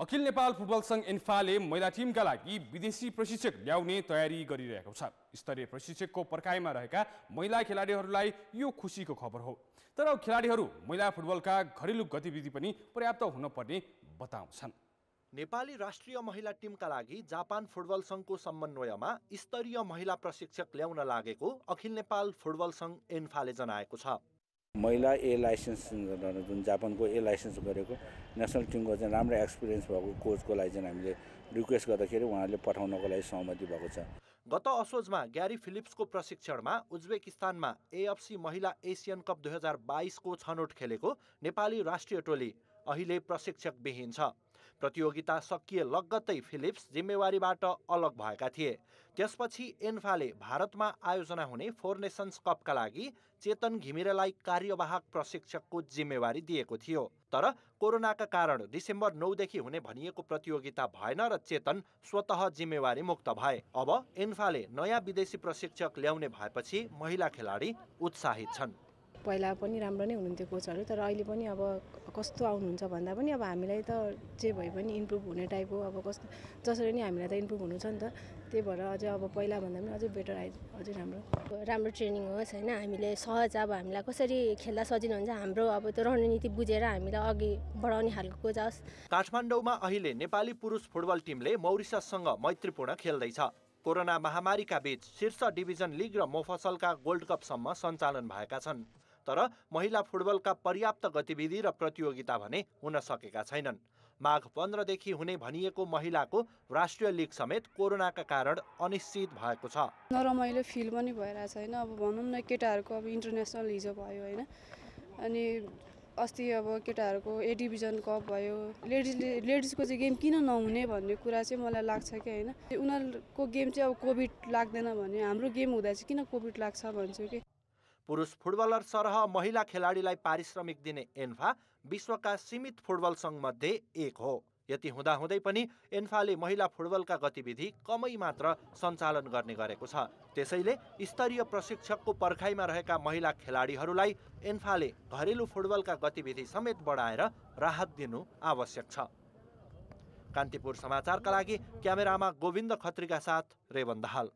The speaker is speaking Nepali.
अखिल नेपाल फुटबल सङ्घ इन्फाले महिला टिमका लागि विदेशी प्रशिक्षक ल्याउने तयारी गरिरहेको छ स्तरीय प्रशिक्षकको पर्खाइमा रहेका महिला खेलाडीहरूलाई यो खुसीको खबर हो तर खेलाडीहरू महिला फुटबलका घरेलु गतिविधि पनि पर्याप्त हुनपर्ने बताउँछन् नेपाली राष्ट्रिय महिला टिमका लागि जापान फुटबल सङ्घको समन्वयमा स्तरीय महिला प्रशिक्षक ल्याउन लागेको अखिल नेपाल फुटबल सङ्घ एन्फाले जनाएको छ महिला ए लाइसेन्स जुन जापानको ए लाइसेन्स गरेको नेसनल टिमको चाहिँ राम्रो एक्सपिरियन्स भएको कोचको लागि चाहिँ हामीले रिक्वेस्ट गर्दाखेरि उहाँहरूले पठाउनको लागि सहमति भएको छ गत असोजमा ग्यारी फिलिप्सको प्रशिक्षणमा उज्बेकिस्तानमा एएफसी महिला एसियन कप दुई हजार बाइसको छनौट खेलेको नेपाली राष्ट्रिय टोली अहिले प्रशिक्षक विहीन छ प्रतियोगिता सकिए लगत्तै फिलिप्स जिम्मेवारीबाट अलग भएका थिए त्यसपछि एन्फाले भारतमा आयोजना हुने फोर नेसन्स कपका लागि चेतन घिमिरेलाई कार्यवाहक प्रशिक्षकको जिम्मेवारी दिएको थियो तर कोरोनाका कारण डिसेम्बर नौदेखि हुने भनिएको प्रतियोगिता भएन र चेतन स्वतः जिम्मेवारी मुक्त भए अब एन्फाले नयाँ विदेशी प्रशिक्षक ल्याउने भएपछि महिला खेलाडी उत्साहित छन् पहिला पनि राम्रो नै हुनुहुन्थ्यो कोचहरू तर अहिले पनि अब कस्तो आउनुहुन्छ भन्दा पनि अब हामीलाई त जे भए पनि इम्प्रुभ हुने टाइप हो अब कस्तो जसरी नै हामीलाई त इम्प्रुभ हुनु छ नि त त्यही भएर अझै अब पहिलाभन्दा पनि अझै बेटर आइ अझै राम्रो राम्रो ट्रेनिङ होस् होइन हामीले सहज अब हामीलाई कसरी खेल्दा सजिलो हुन्छ हाम्रो अब त्यो रणनीति बुझेर हामीलाई अघि बढाउने खालको कोच होस् काठमाडौँमा अहिले नेपाली पुरुष फुटबल टिमले मौरिससँग मैत्रीपूर्ण खेल्दैछ कोरोना महामारीका बीच शीर्ष डिभिजन लिग र मोफसलका गोल्ड कपसम्म सञ्चालन भएका छन् तर महिला फुटबलका पर्याप्त गतिविधि र प्रतियोगिता भने हुन सकेका छैनन् माघ पन्ध्रदेखि हुने भनिएको महिलाको राष्ट्रिय लिग समेत कोरोनाका कारण अनिश्चित भएको छ नरमाइलो फिल पनि भइरहेको छैन अब भनौँ न केटाहरूको अब इन्टरनेसनल हिजो भयो होइन अनि अस्ति अब केटाहरूको ए डिभिजन कप भयो लेडिजले लेडिजको चाहिँ गेम किन नहुने भन्ने कुरा चाहिँ मलाई लाग्छ कि होइन उनीहरूको गेम चाहिँ अब कोभिड लाग्दैन भने हाम्रो गेम हुँदा चाहिँ किन कोभिड लाग्छ भन्छु कि पुरुष फुटबलर सरह महिला खेलाडीलाई पारिश्रमिक दिने एन्फा विश्वका सीमित फुटबल सङ्घमध्ये एक हो यति हुँदाहुँदै पनि एन्फाले महिला फुटबलका गतिविधि कमै मात्र सञ्चालन गर्ने गरेको छ त्यसैले स्तरीय प्रशिक्षकको पर्खाइमा रहेका महिला खेलाडीहरूलाई एन्फाले घरेलु फुटबलका गतिविधि समेत बढाएर राहत दिनु आवश्यक छ कान्तिपुर समाचारका लागि क्यामेरामा गोविन्द खत्रीका साथ रेवन दाहाल